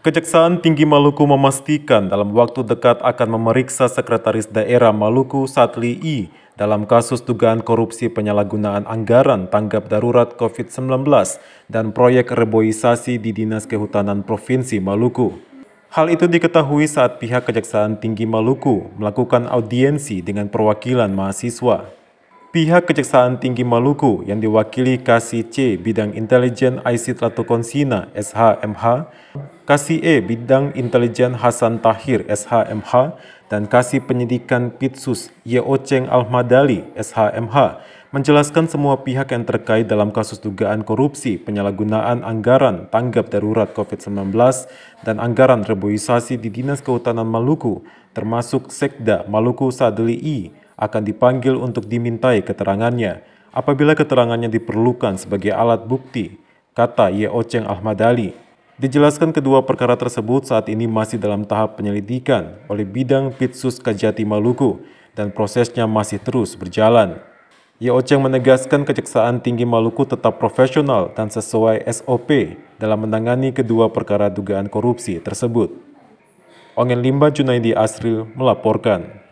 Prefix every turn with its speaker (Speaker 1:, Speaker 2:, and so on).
Speaker 1: Kejaksaan Tinggi Maluku memastikan dalam waktu dekat akan memeriksa Sekretaris Daerah Maluku Satli I dalam kasus dugaan korupsi penyalahgunaan anggaran tanggap darurat COVID-19 dan proyek reboisasi di Dinas Kehutanan Provinsi Maluku. Hal itu diketahui saat pihak Kejaksaan Tinggi Maluku melakukan audiensi dengan perwakilan mahasiswa. Pihak Kejaksaan Tinggi Maluku yang diwakili C Bidang Intelijen Ic Tratokonsina SHMH, SHMH, E Bidang Intelijen Hasan Tahir SHMH, dan KC Penyidikan Pitsus Yeoceng Almadali SHMH menjelaskan semua pihak yang terkait dalam kasus dugaan korupsi, penyalahgunaan anggaran tanggap darurat COVID-19, dan anggaran reboisasi di Dinas Kehutanan Maluku, termasuk Sekda Maluku Sadeli I akan dipanggil untuk dimintai keterangannya apabila keterangannya diperlukan sebagai alat bukti, kata Ye Ocheng Ahmad Ali. Dijelaskan kedua perkara tersebut saat ini masih dalam tahap penyelidikan oleh bidang Pitsus Kajati Maluku dan prosesnya masih terus berjalan. Ye Ocheng menegaskan Kejaksaan Tinggi Maluku tetap profesional dan sesuai SOP dalam menangani kedua perkara dugaan korupsi tersebut. Ongen Limba Junaidi Asril melaporkan.